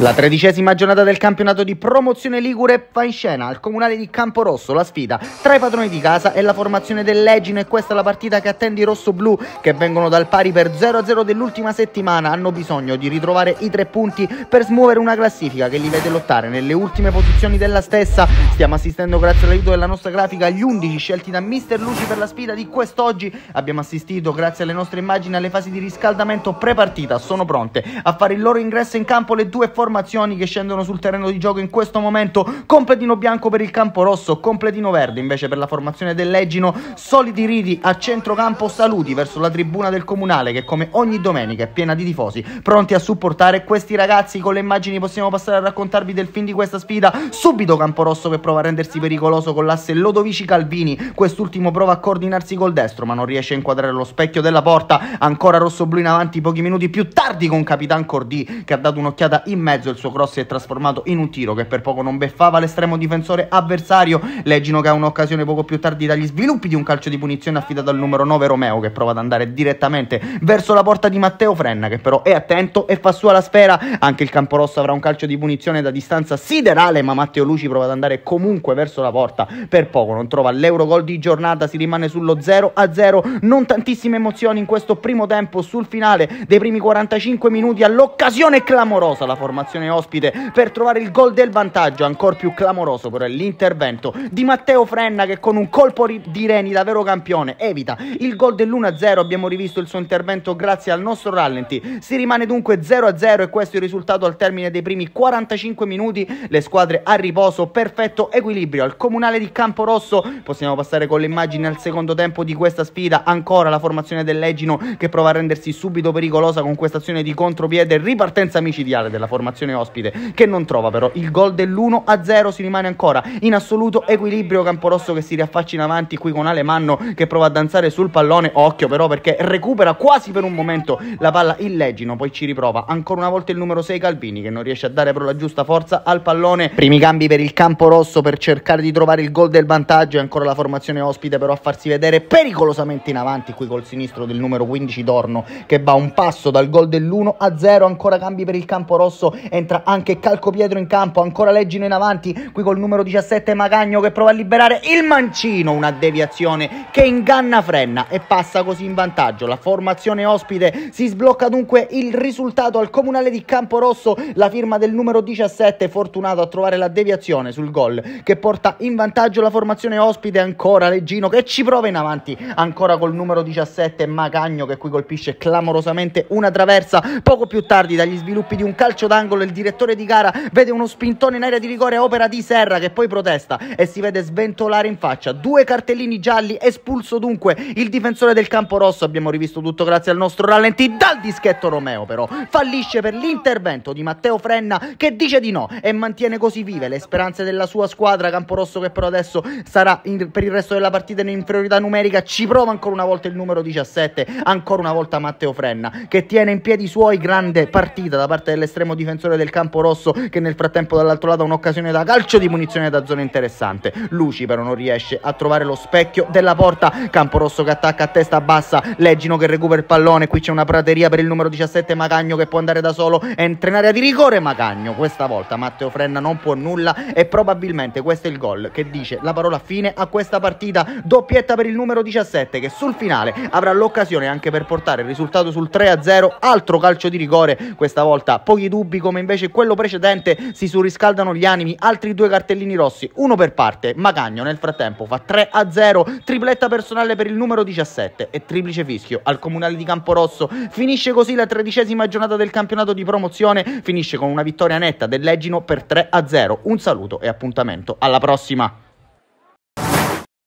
La tredicesima giornata del campionato di promozione Ligure va in scena al comunale di Camporosso la sfida tra i padroni di casa e la formazione dell'Egine e questa è la partita che attende i rossoblù che vengono dal pari per 0-0 dell'ultima settimana hanno bisogno di ritrovare i tre punti per smuovere una classifica che li vede lottare nelle ultime posizioni della stessa stiamo assistendo grazie all'aiuto della nostra grafica agli 11 scelti da Mister Luci per la sfida di quest'oggi abbiamo assistito grazie alle nostre immagini alle fasi di riscaldamento pre-partita sono pronte a fare il loro ingresso in campo le due forze formazioni che scendono sul terreno di gioco in questo momento. Completino bianco per il campo rosso, completino verde invece per la formazione dell'Egino. Soliti riti a centrocampo, saluti verso la tribuna del comunale che come ogni domenica è piena di tifosi pronti a supportare questi ragazzi. Con le immagini possiamo passare a raccontarvi del film di questa sfida. Subito campo rosso che prova a rendersi pericoloso con l'asse Lodovici Calvini. Quest'ultimo prova a coordinarsi col destro ma non riesce a inquadrare lo specchio della porta. Ancora rosso blu in avanti pochi minuti più tardi con Capitan Cordì che ha dato un'occhiata in mezzo mezzo, il suo cross si è trasformato in un tiro che per poco non beffava l'estremo difensore avversario. Leggino che ha un'occasione poco più tardi dagli sviluppi di un calcio di punizione affidato al numero 9 Romeo che prova ad andare direttamente verso la porta di Matteo Frenna che però è attento e fa sua la sfera. Anche il Camporosso avrà un calcio di punizione da distanza siderale ma Matteo Luci prova ad andare comunque verso la porta. Per poco non trova l'Eurogol di giornata, si rimane sullo 0-0. Non tantissime emozioni in questo primo tempo sul finale dei primi 45 minuti all'occasione clamorosa la formazione formazione ospite per trovare il gol del vantaggio, ancora più clamoroso però è l'intervento di Matteo Frenna che con un colpo di reni davvero campione evita il gol dell'1-0, abbiamo rivisto il suo intervento grazie al nostro rallenti, si rimane dunque 0-0 e questo è il risultato al termine dei primi 45 minuti, le squadre a riposo, perfetto equilibrio al comunale di Campo Rosso. possiamo passare con le immagini al secondo tempo di questa sfida, ancora la formazione dell'Egino che prova a rendersi subito pericolosa con questa azione di contropiede, ripartenza micidiale della formazione formazione ospite, che non trova però il gol dell'1-0, si rimane ancora in assoluto equilibrio Camporosso che si riaffaccia in avanti qui con Alemanno che prova a danzare sul pallone, occhio però perché recupera quasi per un momento la palla il Leggino, poi ci riprova ancora una volta il numero 6 Calvini che non riesce a dare però la giusta forza al pallone, primi cambi per il Camporosso per cercare di trovare il gol del vantaggio e ancora la formazione ospite però a farsi vedere pericolosamente in avanti qui col sinistro del numero 15 Dorno che va un passo dal gol dell'1 a 0 ancora cambi per il Camporosso entra anche Calco Pietro in campo, ancora Leggino in avanti, qui col numero 17 Magagno che prova a liberare il mancino, una deviazione che inganna Frenna e passa così in vantaggio. La formazione ospite si sblocca dunque il risultato al comunale di Camporosso, la firma del numero 17 fortunato a trovare la deviazione sul gol che porta in vantaggio la formazione ospite ancora Leggino che ci prova in avanti, ancora col numero 17 Magagno che qui colpisce clamorosamente una traversa poco più tardi dagli sviluppi di un calcio d'angolo angolo il direttore di gara vede uno spintone in area di rigore a opera di Serra che poi protesta e si vede sventolare in faccia due cartellini gialli espulso dunque il difensore del campo rosso abbiamo rivisto tutto grazie al nostro rallenti dal dischetto Romeo però fallisce per l'intervento di Matteo Frenna che dice di no e mantiene così vive le speranze della sua squadra rosso che però adesso sarà in, per il resto della partita in inferiorità numerica ci prova ancora una volta il numero 17 ancora una volta Matteo Frenna che tiene in piedi i suoi grande partita da parte dell'estremo difensore difensore del campo rosso che nel frattempo dall'altro lato ha un'occasione da calcio di munizione da zona interessante. Luci però non riesce a trovare lo specchio della porta. Campo rosso che attacca a testa bassa, Leggino che recupera il pallone, qui c'è una prateria per il numero 17 Magagno che può andare da solo, entra in area di rigore Magagno. Questa volta Matteo Frenna non può nulla e probabilmente questo è il gol che dice la parola fine a questa partita. Doppietta per il numero 17 che sul finale avrà l'occasione anche per portare il risultato sul 3-0, altro calcio di rigore, questa volta pochi dubbi con come invece quello precedente si surriscaldano gli animi, altri due cartellini rossi, uno per parte. Magagno nel frattempo fa 3 a 0, tripletta personale per il numero 17 e triplice fischio al comunale di Camporosso. Finisce così la tredicesima giornata del campionato di promozione, finisce con una vittoria netta dell'Egino per 3 a 0. Un saluto e appuntamento alla prossima.